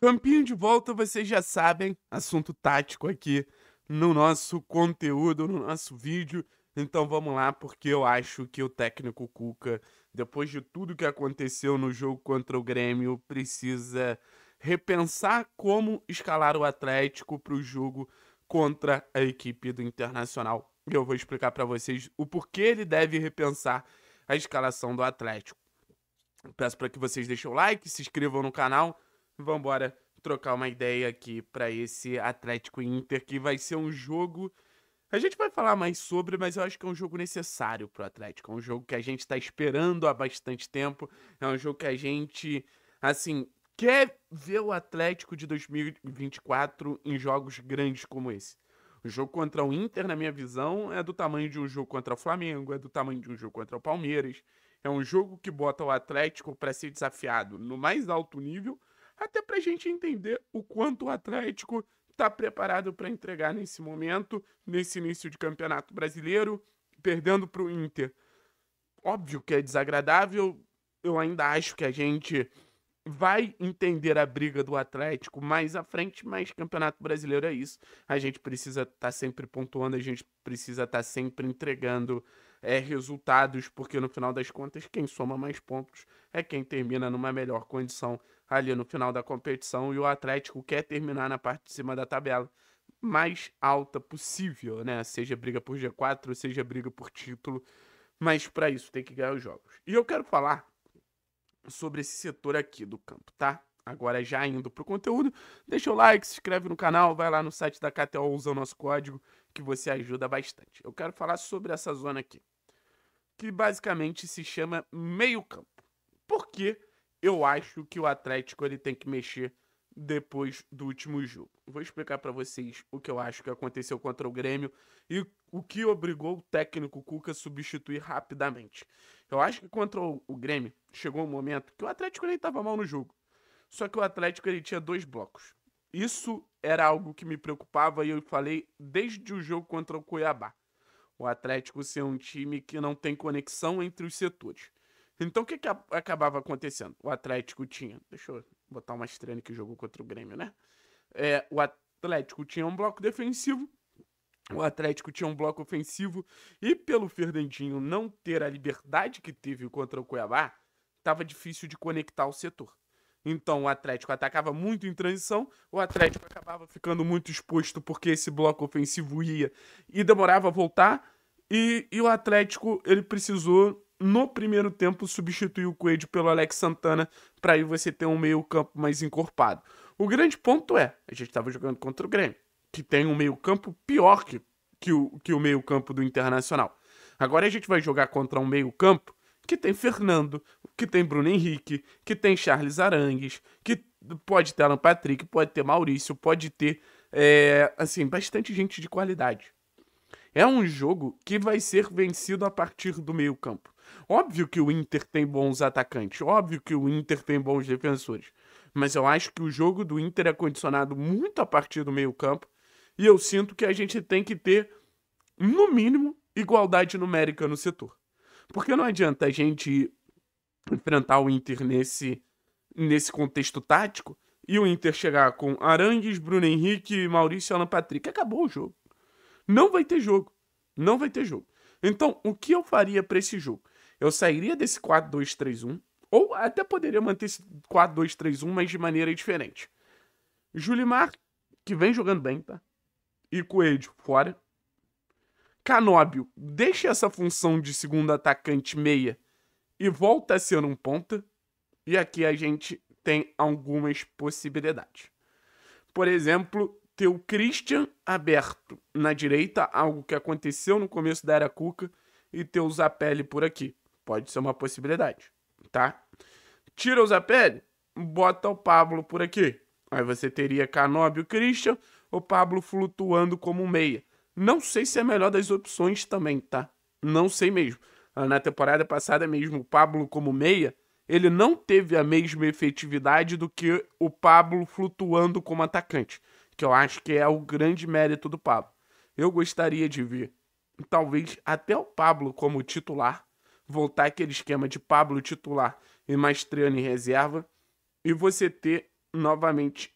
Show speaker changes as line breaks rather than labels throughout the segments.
Campinho de volta, vocês já sabem, assunto tático aqui no nosso conteúdo, no nosso vídeo. Então vamos lá, porque eu acho que o técnico Cuca, depois de tudo que aconteceu no jogo contra o Grêmio, precisa repensar como escalar o Atlético para o jogo contra a equipe do Internacional. E eu vou explicar para vocês o porquê ele deve repensar a escalação do Atlético. Peço para que vocês deixem o like, se inscrevam no canal Vambora trocar uma ideia aqui para esse Atlético Inter, que vai ser um jogo. A gente vai falar mais sobre, mas eu acho que é um jogo necessário pro Atlético. É um jogo que a gente tá esperando há bastante tempo. É um jogo que a gente, assim, quer ver o Atlético de 2024 em jogos grandes como esse. O jogo contra o Inter, na minha visão, é do tamanho de um jogo contra o Flamengo, é do tamanho de um jogo contra o Palmeiras. É um jogo que bota o Atlético para ser desafiado no mais alto nível até para a gente entender o quanto o Atlético está preparado para entregar nesse momento, nesse início de campeonato brasileiro, perdendo para o Inter. Óbvio que é desagradável, eu ainda acho que a gente vai entender a briga do Atlético mais à frente, mas Campeonato Brasileiro é isso. A gente precisa estar tá sempre pontuando, a gente precisa estar tá sempre entregando é, resultados, porque no final das contas, quem soma mais pontos é quem termina numa melhor condição ali no final da competição e o Atlético quer terminar na parte de cima da tabela mais alta possível, né? Seja briga por G4, seja briga por título, mas para isso tem que ganhar os jogos. E eu quero falar sobre esse setor aqui do campo, tá? Agora já indo pro conteúdo, deixa o like, se inscreve no canal, vai lá no site da KTO, usa o nosso código que você ajuda bastante. Eu quero falar sobre essa zona aqui, que basicamente se chama meio campo. Por quê? Porque eu acho que o Atlético ele tem que mexer depois do último jogo. Vou explicar para vocês o que eu acho que aconteceu contra o Grêmio e o que obrigou o técnico Cuca a substituir rapidamente. Eu acho que contra o Grêmio chegou um momento que o Atlético nem estava mal no jogo. Só que o Atlético ele tinha dois blocos. Isso era algo que me preocupava e eu falei desde o jogo contra o Cuiabá. O Atlético ser um time que não tem conexão entre os setores. Então o que, que acabava acontecendo? O Atlético tinha. Deixa eu botar uma estranha que jogou contra o Grêmio, né? É, o Atlético tinha um bloco defensivo. O Atlético tinha um bloco ofensivo. E pelo Fernandinho não ter a liberdade que teve contra o Cuiabá, estava difícil de conectar o setor. Então o Atlético atacava muito em transição, o Atlético acabava ficando muito exposto porque esse bloco ofensivo ia e demorava a voltar. E, e o Atlético ele precisou no primeiro tempo substituir o Coelho pelo Alex Santana para aí você ter um meio-campo mais encorpado. O grande ponto é, a gente estava jogando contra o Grêmio, que tem um meio-campo pior que, que o, que o meio-campo do Internacional. Agora a gente vai jogar contra um meio-campo que tem Fernando, que tem Bruno Henrique, que tem Charles Arangues, que pode ter Alan Patrick, pode ter Maurício, pode ter, é, assim, bastante gente de qualidade. É um jogo que vai ser vencido a partir do meio-campo. Óbvio que o Inter tem bons atacantes, óbvio que o Inter tem bons defensores, mas eu acho que o jogo do Inter é condicionado muito a partir do meio-campo e eu sinto que a gente tem que ter, no mínimo, igualdade numérica no setor. Porque não adianta a gente enfrentar o Inter nesse, nesse contexto tático e o Inter chegar com Arangues, Bruno Henrique, Maurício e Alan Patrick. Acabou o jogo. Não vai ter jogo. Não vai ter jogo. Então, o que eu faria para esse jogo? Eu sairia desse 4-2-3-1, ou até poderia manter esse 4-2-3-1, mas de maneira diferente. Julimar, que vem jogando bem, tá? E Coelho, fora. Canóbio, deixa essa função de segundo atacante meia e volta a ser um ponta. E aqui a gente tem algumas possibilidades. Por exemplo, ter o Christian aberto na direita, algo que aconteceu no começo da era Cuca, e ter o Zapelli por aqui. Pode ser uma possibilidade, tá? Tira o Zapelli, bota o Pablo por aqui. Aí você teria Canobi o Christian, o Pablo flutuando como meia. Não sei se é a melhor das opções também, tá? Não sei mesmo. Ah, na temporada passada mesmo, o Pablo como meia, ele não teve a mesma efetividade do que o Pablo flutuando como atacante que eu acho que é o grande mérito do Pablo. Eu gostaria de ver, talvez até o Pablo como titular, voltar aquele esquema de Pablo titular e Maestriano em reserva, e você ter novamente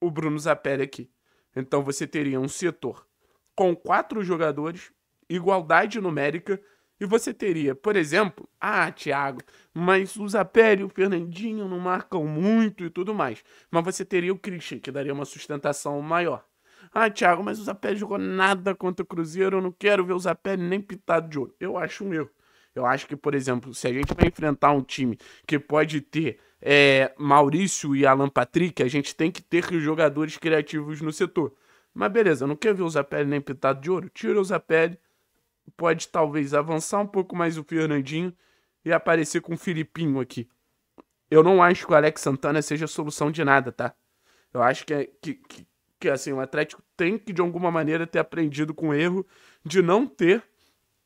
o Bruno Zapelli aqui. Então você teria um setor com quatro jogadores, igualdade numérica e você teria, por exemplo, ah, Thiago, mas o Zapelli e o Fernandinho não marcam muito e tudo mais. Mas você teria o Christian, que daria uma sustentação maior. Ah, Thiago, mas o Zapelli jogou nada contra o Cruzeiro, eu não quero ver o Zapelli nem pitado de ouro. Eu acho um erro. Eu acho que, por exemplo, se a gente vai enfrentar um time que pode ter é, Maurício e Alan Patrick, a gente tem que ter jogadores criativos no setor. Mas beleza, eu não quero ver o Zapelli nem pitado de ouro. Tira o Zapelli, pode talvez avançar um pouco mais o Fernandinho e aparecer com o Filipinho aqui. Eu não acho que o Alex Santana seja solução de nada, tá? Eu acho que, é, que, que, que assim, o Atlético tem que, de alguma maneira, ter aprendido com o erro de não ter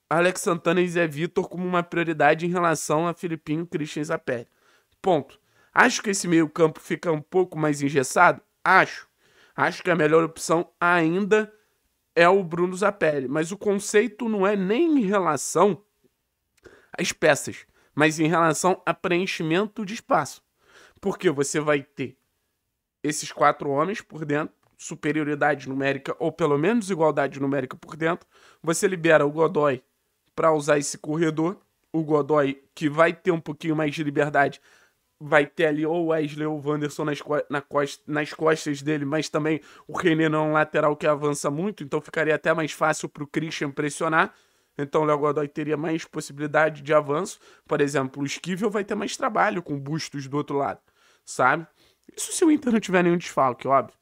Alex Santana e Zé Vitor como uma prioridade em relação a Filipinho e Christian Zapelli. Ponto. Acho que esse meio-campo fica um pouco mais engessado? Acho. Acho que a melhor opção ainda é o Bruno Zapelli, mas o conceito não é nem em relação às peças, mas em relação a preenchimento de espaço. Porque você vai ter esses quatro homens por dentro, superioridade numérica ou pelo menos igualdade numérica por dentro. Você libera o Godoy para usar esse corredor, o Godoy que vai ter um pouquinho mais de liberdade vai ter ali ou o Wesley ou o Wanderson nas, co na costa, nas costas dele, mas também o René não é um lateral que avança muito, então ficaria até mais fácil para o Christian pressionar. Então o Léo Godoy teria mais possibilidade de avanço. Por exemplo, o Esquivel vai ter mais trabalho com bustos do outro lado, sabe? Isso se o Inter não tiver nenhum desfalque, óbvio.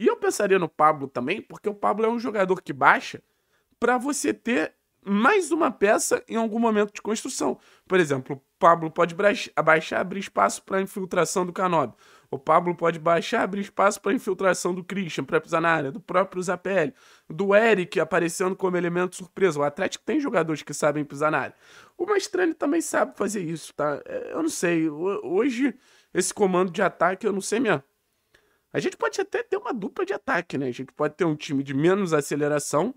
E eu pensaria no Pablo também, porque o Pablo é um jogador que baixa para você ter mais uma peça em algum momento de construção. Por exemplo, o Pablo pode abaixar abrir espaço para a infiltração do Canob. O Pablo pode baixar abrir espaço para a infiltração do Christian, para pisar na área, do próprio Zapelli, do Eric aparecendo como elemento surpresa. O Atlético tem jogadores que sabem pisar na área. O Mastrani também sabe fazer isso, tá? É, eu não sei. Hoje, esse comando de ataque, eu não sei mesmo. A gente pode até ter uma dupla de ataque, né? A gente pode ter um time de menos aceleração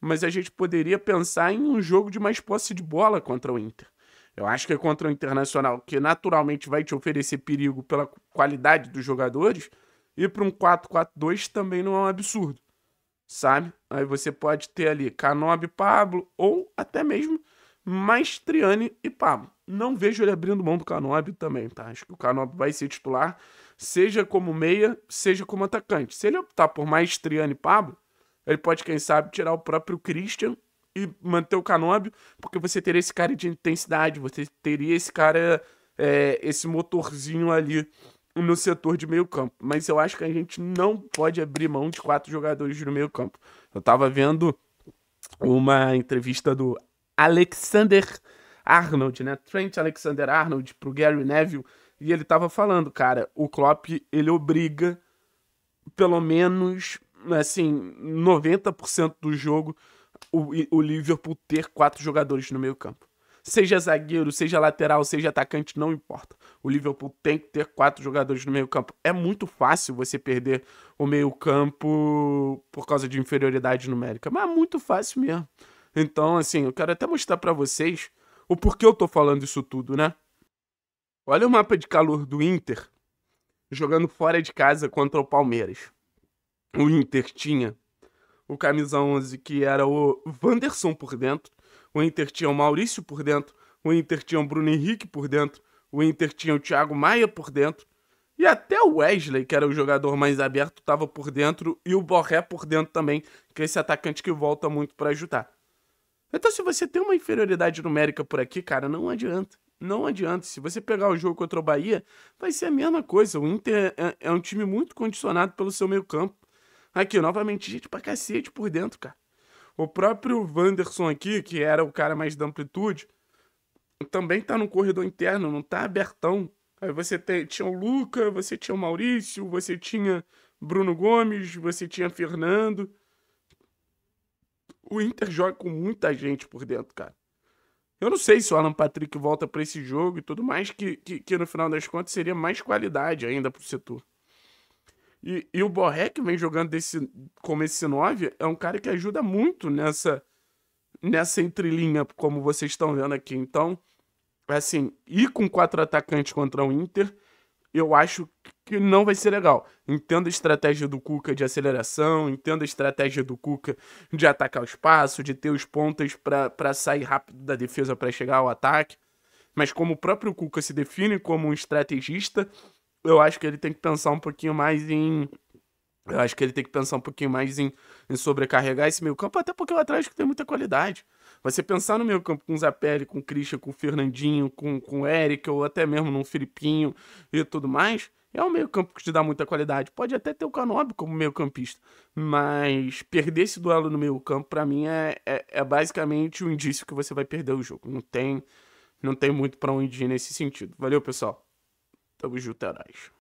mas a gente poderia pensar em um jogo de mais posse de bola contra o Inter. Eu acho que é contra o Internacional, que naturalmente vai te oferecer perigo pela qualidade dos jogadores, e para um 4-4-2 também não é um absurdo, sabe? Aí você pode ter ali Canobi, e Pablo, ou até mesmo Maestriani e Pablo. Não vejo ele abrindo mão do Canobi também, tá? Acho que o Canobi vai ser titular, seja como meia, seja como atacante. Se ele optar por Maestriani e Pablo, ele pode, quem sabe, tirar o próprio Christian e manter o Canóbio, porque você teria esse cara de intensidade, você teria esse cara, é, esse motorzinho ali no setor de meio campo. Mas eu acho que a gente não pode abrir mão de quatro jogadores no meio campo. Eu tava vendo uma entrevista do Alexander Arnold, né? Trent Alexander Arnold pro Gary Neville. E ele tava falando, cara, o Klopp, ele obriga pelo menos assim, 90% do jogo o, o Liverpool ter quatro jogadores no meio campo. Seja zagueiro, seja lateral, seja atacante, não importa. O Liverpool tem que ter quatro jogadores no meio campo. É muito fácil você perder o meio campo por causa de inferioridade numérica, mas é muito fácil mesmo. Então, assim, eu quero até mostrar para vocês o porquê eu tô falando isso tudo, né? Olha o mapa de calor do Inter jogando fora de casa contra o Palmeiras o Inter tinha o camisa 11, que era o Wanderson por dentro, o Inter tinha o Maurício por dentro, o Inter tinha o Bruno Henrique por dentro, o Inter tinha o Thiago Maia por dentro, e até o Wesley, que era o jogador mais aberto, estava por dentro, e o Borré por dentro também, que é esse atacante que volta muito para ajudar. Então, se você tem uma inferioridade numérica por aqui, cara, não adianta. Não adianta. Se você pegar o jogo contra o Bahia, vai ser a mesma coisa. O Inter é, é, é um time muito condicionado pelo seu meio-campo. Aqui, novamente, gente pra cacete por dentro, cara. O próprio Wanderson aqui, que era o cara mais da amplitude, também tá no corredor interno, não tá abertão. Aí você tem, tinha o Luca, você tinha o Maurício, você tinha Bruno Gomes, você tinha Fernando. O Inter joga com muita gente por dentro, cara. Eu não sei se o Alan Patrick volta para esse jogo e tudo mais, que, que, que no final das contas seria mais qualidade ainda pro setor. E, e o Borré, que vem jogando desse, como esse 9, é um cara que ajuda muito nessa, nessa entrelinha, como vocês estão vendo aqui. Então, é assim, ir com quatro atacantes contra o Inter, eu acho que não vai ser legal. Entendo a estratégia do Cuca de aceleração, entendo a estratégia do Cuca de atacar o espaço, de ter os pontas para sair rápido da defesa para chegar ao ataque. Mas como o próprio Cuca se define como um estrategista, eu acho que ele tem que pensar um pouquinho mais em. Eu acho que ele tem que pensar um pouquinho mais em, em sobrecarregar esse meio campo, até porque o Atlético tem muita qualidade. Você pensar no meio campo com o Zapelli, com o Christian, com o Fernandinho, com, com o Eric, ou até mesmo no Filipinho e tudo mais, é um meio campo que te dá muita qualidade. Pode até ter o Canobi como meio campista, mas perder esse duelo no meio campo, para mim, é, é, é basicamente o um indício que você vai perder o jogo. Não tem, não tem muito para onde ir nesse sentido. Valeu, pessoal! Tamo junto, é nóis.